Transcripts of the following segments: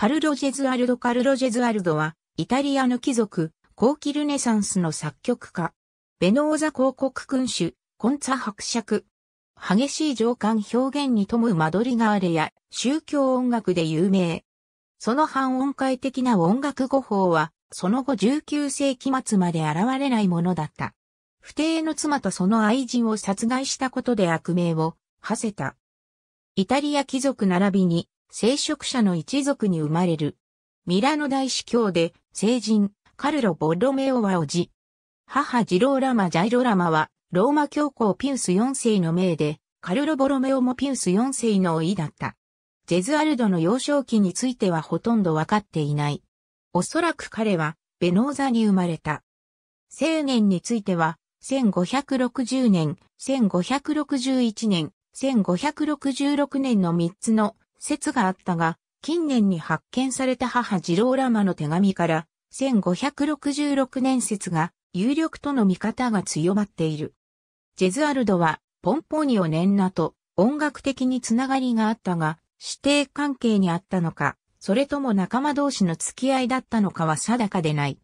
カルロ・ジェズアルド・カルロ・ジェズアルドは、イタリアの貴族、後期ルネサンスの作曲家。ベノーザ広告君主、コンツァ伯爵。激しい情感表現に富むマドリガーレや宗教音楽で有名。その半音階的な音楽語法は、その後19世紀末まで現れないものだった。不定の妻とその愛人を殺害したことで悪名を、馳せた。イタリア貴族並びに聖職者の一族に生まれる。ミラノ大司教で、聖人、カルロ・ボロメオはおじ。母ジローラマ・ジャイロラマは、ローマ教皇ピウス4世の命で、カルロ・ボロメオもピウス4世の甥いだった。ジェズアルドの幼少期についてはほとんどわかっていない。おそらく彼は、ベノーザに生まれた。青年については、1560年、1561年、1566年の3つの説があったが、近年に発見された母ジローラマの手紙から、1566年説が有力との見方が強まっている。ジェズアルドは、ポンポニオネンナと音楽的につながりがあったが、指定関係にあったのか、それとも仲間同士の付き合いだったのかは定かでない。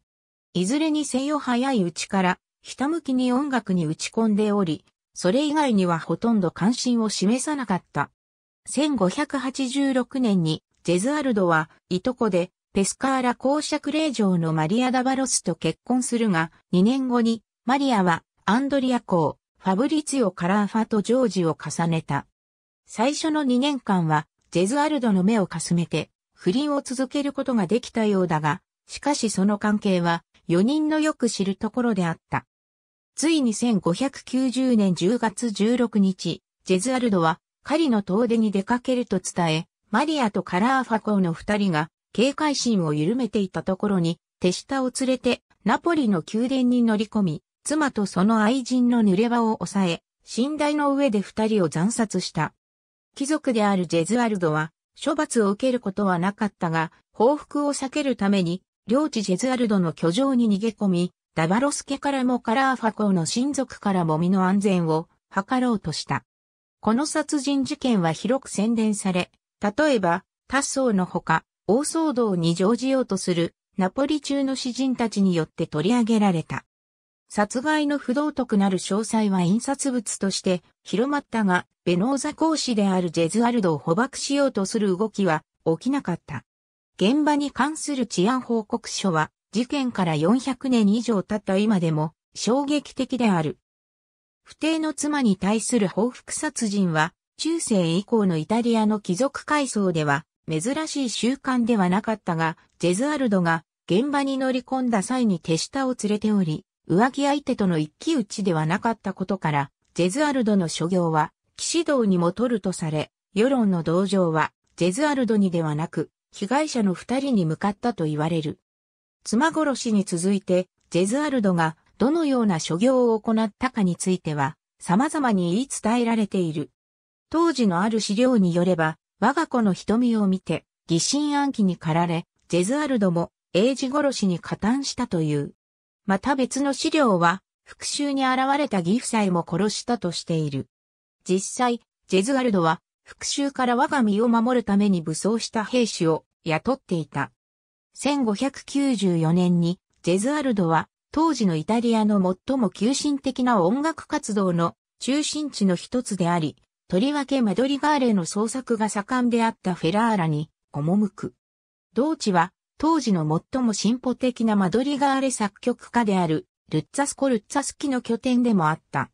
いずれにせよ早いうちから、ひたむきに音楽に打ち込んでおり、それ以外にはほとんど関心を示さなかった。1586年にジェズアルドはいとこでペスカーラ公爵令嬢のマリア・ダバロスと結婚するが2年後にマリアはアンドリア公、ファブリツィオ・カラーファとジョージを重ねた。最初の2年間はジェズアルドの目をかすめて不倫を続けることができたようだが、しかしその関係は4人のよく知るところであった。ついに1590年10月16日、ジェズアルドは狩りの遠出に出かけると伝え、マリアとカラーファコーの二人が警戒心を緩めていたところに、手下を連れてナポリの宮殿に乗り込み、妻とその愛人の濡れ場を抑え、寝台の上で二人を惨殺した。貴族であるジェズワルドは、処罰を受けることはなかったが、報復を避けるために、領地ジェズワルドの居城に逃げ込み、ダバロス家からもカラーファコーの親族からも身の安全を図ろうとした。この殺人事件は広く宣伝され、例えば、多層のほか、大騒動に乗じようとするナポリ中の詩人たちによって取り上げられた。殺害の不道徳なる詳細は印刷物として広まったが、ベノーザ講師であるジェズアルドを捕獲しようとする動きは起きなかった。現場に関する治安報告書は、事件から400年以上経った今でも衝撃的である。不定の妻に対する報復殺人は、中世以降のイタリアの貴族階層では、珍しい習慣ではなかったが、ジェズアルドが現場に乗り込んだ際に手下を連れており、浮気相手との一騎打ちではなかったことから、ジェズアルドの所業は、騎士道にも取るとされ、世論の同情は、ジェズアルドにではなく、被害者の二人に向かったと言われる。妻殺しに続いて、ジェズアルドがどのような諸行を行ったかについては、様々に言い伝えられている。当時のある資料によれば、我が子の瞳を見て、疑心暗鬼に駆られ、ジェズアルドも、英字殺しに加担したという。また別の資料は、復讐に現れた義夫妻も殺したとしている。実際、ジェズアルドは、復讐から我が身を守るために武装した兵士を雇っていた。1594年に、ジェズアルドは、当時のイタリアの最も急進的な音楽活動の中心地の一つであり、とりわけマドリガーレの創作が盛んであったフェラーラに赴く。同地は当時の最も進歩的なマドリガーレ作曲家であるルッツァスコ・ルッツァスキの拠点でもあった。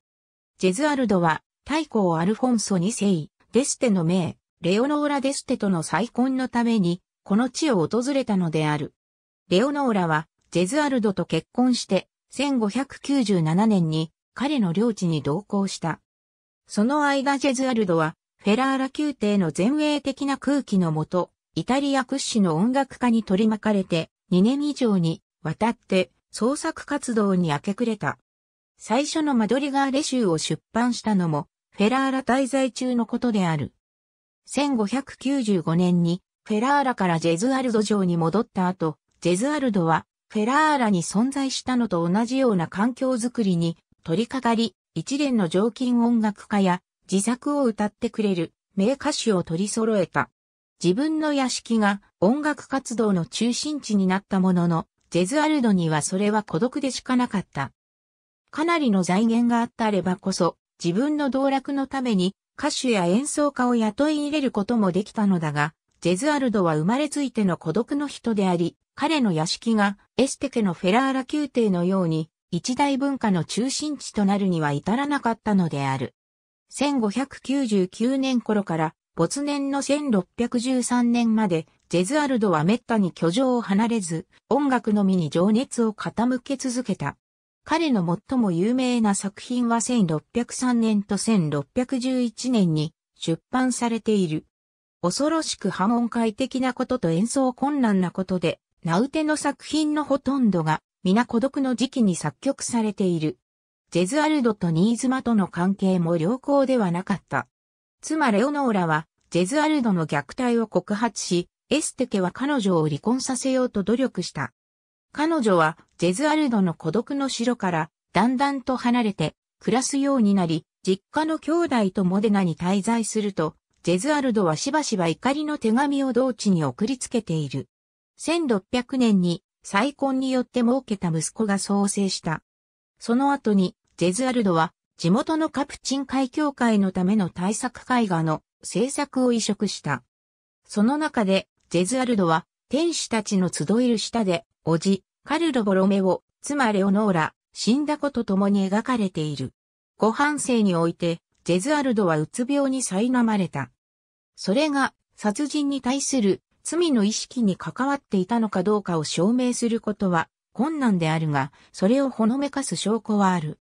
ジェズアルドは太をアルフォンソ2世、デステの名、レオノーラ・デステとの再婚のためにこの地を訪れたのである。レオノーラはジェズアルドと結婚して、1597年に彼の領地に同行した。その間ジェズアルドは、フェラーラ宮廷の前衛的な空気のもと、イタリア屈指の音楽家に取り巻かれて、2年以上に渡って創作活動に明け暮れた。最初のマドリガーレ集を出版したのも、フェラーラ滞在中のことである。1595年に、フェラーラからジェズアルド城に戻った後、ジェズアルドはフェラーラに存在したのと同じような環境づくりに取り掛かり、一連の常勤音楽家や自作を歌ってくれる名歌手を取り揃えた。自分の屋敷が音楽活動の中心地になったものの、ジェズアルドにはそれは孤独でしかなかった。かなりの財源があったればこそ、自分の道楽のために歌手や演奏家を雇い入れることもできたのだが、ジェズアルドは生まれついての孤独の人であり、彼の屋敷がエステ家のフェラーラ宮廷のように一大文化の中心地となるには至らなかったのである。1599年頃から没年の1613年までジェズアルドは滅多に居城を離れず音楽のみに情熱を傾け続けた。彼の最も有名な作品は1603年と1611年に出版されている。恐ろしく波紋界的なことと演奏困難なことでナウテの作品のほとんどが、皆孤独の時期に作曲されている。ジェズアルドとニーズマとの関係も良好ではなかった。妻レオノーラは、ジェズアルドの虐待を告発し、エステ家は彼女を離婚させようと努力した。彼女は、ジェズアルドの孤独の城から、だんだんと離れて、暮らすようになり、実家の兄弟とモデナに滞在すると、ジェズアルドはしばしば怒りの手紙を同地に送りつけている。1600年に再婚によって設けた息子が創生した。その後に、ジェズアルドは、地元のカプチン海協会のための対策絵画の制作を移植した。その中で、ジェズアルドは、天使たちの集いる下で、おじ、カルロ・ボロメつ妻レオノーラ、死んだ子と共に描かれている。ご半生において、ジェズアルドはうつ病に苛まれた。それが、殺人に対する罪の意識に関わっていたのかどうかを証明することは困難であるが、それをほのめかす証拠はある。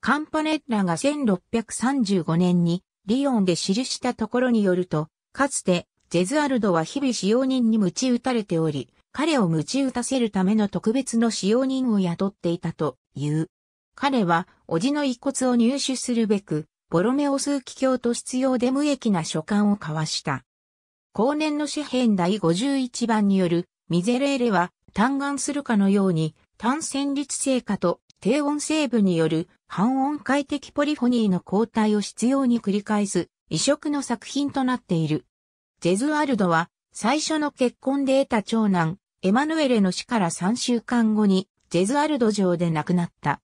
カンパネッラが1635年にリオンで記したところによると、かつてジェズアルドは日々使用人に鞭打たれており、彼を鞭打たせるための特別の使用人を雇っていたという。彼は、叔父の遺骨を入手するべく、ボロメオス奇キ教と必要で無益な書簡を交わした。後年の詩編第51番による、ミゼレーレは、嘆願するかのように、単旋律成果と低音成分による半音階的ポリフォニーの交代を必要に繰り返す異色の作品となっている。ジェズアルドは最初の結婚で得た長男エマヌエレの死から3週間後にジェズアルド城で亡くなった。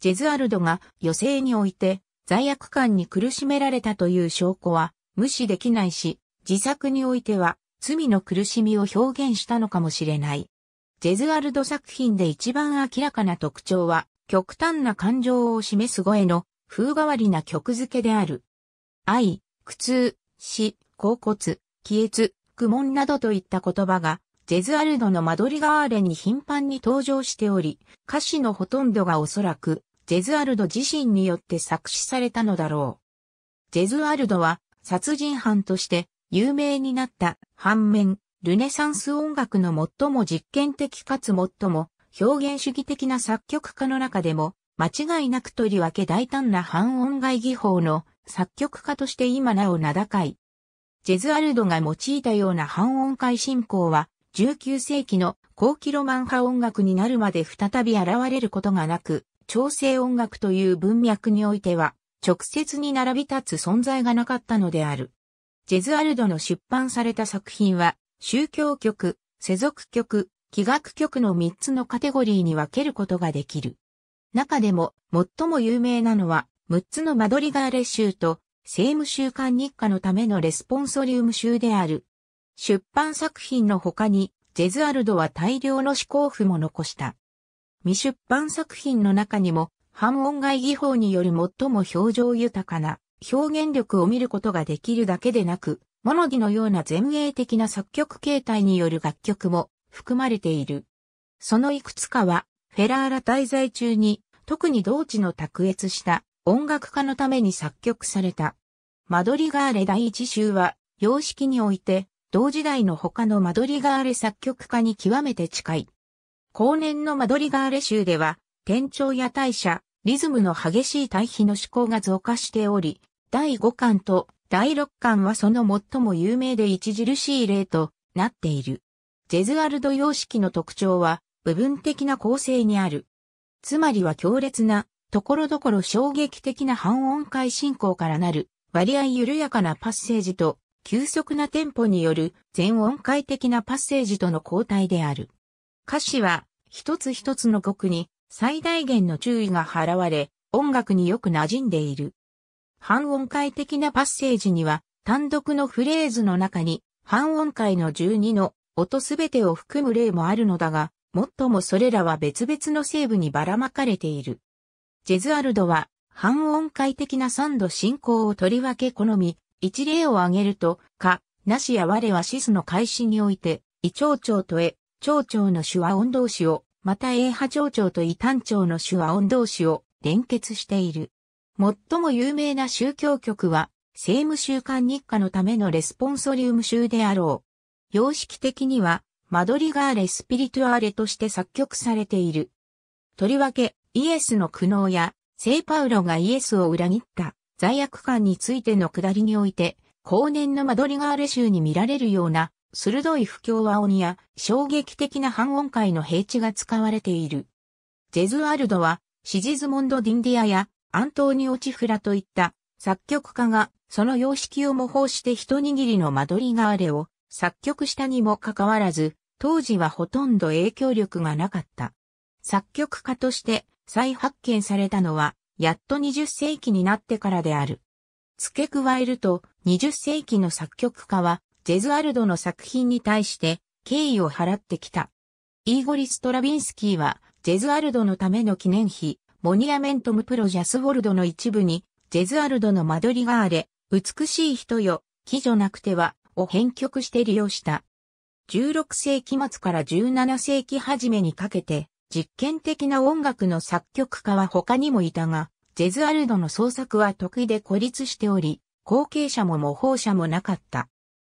ジェズアルドが余生において罪悪感に苦しめられたという証拠は無視できないし、自作においては罪の苦しみを表現したのかもしれない。ジェズアルド作品で一番明らかな特徴は極端な感情を示す声の風変わりな曲付けである。愛、苦痛、死、恍惚、気越、苦悶などといった言葉がジェズアルドのマドリガーレに頻繁に登場しており、歌詞のほとんどがおそらく、ジェズアルド自身によって作詞されたのだろう。ジェズアルドは、殺人犯として、有名になった反面、ルネサンス音楽の最も実験的かつ最も表現主義的な作曲家の中でも、間違いなくとりわけ大胆な半音外技法の作曲家として今なお名高い。ジェズアルドが用いたような半音階進行は、19世紀の後期ロマン派音楽になるまで再び現れることがなく、調整音楽という文脈においては、直接に並び立つ存在がなかったのである。ジェズアルドの出版された作品は、宗教曲、世俗曲、器楽曲の3つのカテゴリーに分けることができる。中でも、最も有名なのは、6つのマドリガーレ集と、政務週間日課のためのレスポンソリウム集である。出版作品の他に、ジェズアルドは大量の思考譜も残した。未出版作品の中にも、反音外技法による最も表情豊かな表現力を見ることができるだけでなく、モノディのような前衛的な作曲形態による楽曲も含まれている。そのいくつかは、フェラーラ滞在中に、特に同地の卓越した音楽家のために作曲された。マドリガーレ第一集は、様式において、同時代の他のマドリガーレ作曲家に極めて近い。後年のマドリガーレ集では、転調や代謝、リズムの激しい対比の思考が増加しており、第5巻と第6巻はその最も有名で著しい例となっている。ジェズアルド様式の特徴は部分的な構成にある。つまりは強烈な、ところどころ衝撃的な半音階進行からなる、割合緩やかなパッセージと、急速なテンポによる全音階的なパッセージとの交代である。歌詞は、一つ一つの曲に最大限の注意が払われ、音楽によく馴染んでいる。半音階的なパッセージには、単独のフレーズの中に、半音階の12の音すべてを含む例もあるのだが、もっともそれらは別々の成部にばらまかれている。ジェズアルドは、半音階的な3度進行をとりわけ好み、一例を挙げると、か、なしや我はシスの開始において、異長調とえ、長調の手話音同士を、また A 波長調と異単調の手話音同士を連結している。最も有名な宗教局は、政務習慣日課のためのレスポンソリウム集であろう。様式的には、マドリガーレ・スピリトゥアレとして作曲されている。とりわけ、イエスの苦悩や、聖パウロがイエスを裏切った罪悪感についての下りにおいて、後年のマドリガーレ州に見られるような、鋭い不協和音や衝撃的な半音階の平地が使われている。ジェズールドは、シジズモンド・ディンディアやアントーニオ・チフラといった作曲家がその様式を模倣して一握りのマドリガーレを作曲したにもかかわらず、当時はほとんど影響力がなかった。作曲家として再発見されたのは、やっと20世紀になってからである。付け加えると、20世紀の作曲家は、ジェズアルドの作品に対して敬意を払ってきた。イーゴリ・ストラビンスキーは、ジェズアルドのための記念碑、モニュアメントムプロジャスウォルドの一部に、ジェズアルドの間取りがあれ、美しい人よ、貴女なくては、を編曲して利用した。16世紀末から17世紀初めにかけて、実験的な音楽の作曲家は他にもいたが、ジェズアルドの創作は得意で孤立しており、後継者も模倣者もなかった。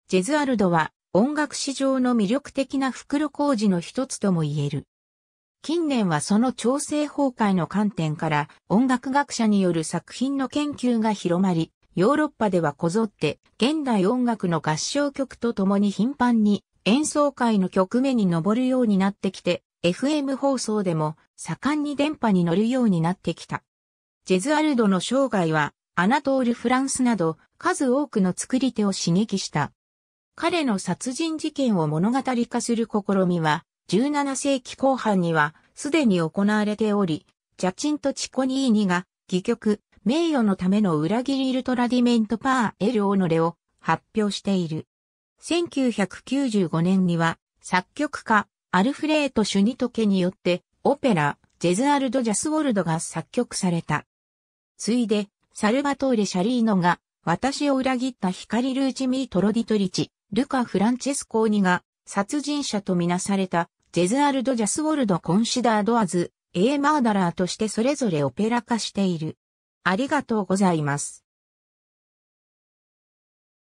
ジェズアルドは音楽史上の魅力的な袋工事の一つとも言える。近年はその調整崩壊の観点から音楽学者による作品の研究が広まり、ヨーロッパではこぞって現代音楽の合唱曲とともに頻繁に演奏会の曲目に上るようになってきて、FM 放送でも盛んに電波に乗るようになってきた。ジェズアルドの生涯はアナトール・フランスなど数多くの作り手を刺激した。彼の殺人事件を物語化する試みは17世紀後半にはすでに行われており、ジャチント・チコニーニが、戯曲、名誉のための裏切りルトラディメントパー・エル・オノレを発表している。1995年には、作曲家、アルフレート・シュニトケによって、オペラ、ジェズアルド・ジャスウォルドが作曲された。ついで、サルバトーレ・シャリーノが、私を裏切った光ルーチミー・トロディトリチ、ルカ・フランチェスコーニが、殺人者とみなされたジェズアルド・ジャスウォルド・コンシダード・アズ、エー・マーダラーとしてそれぞれオペラ化している。ありがとうございます。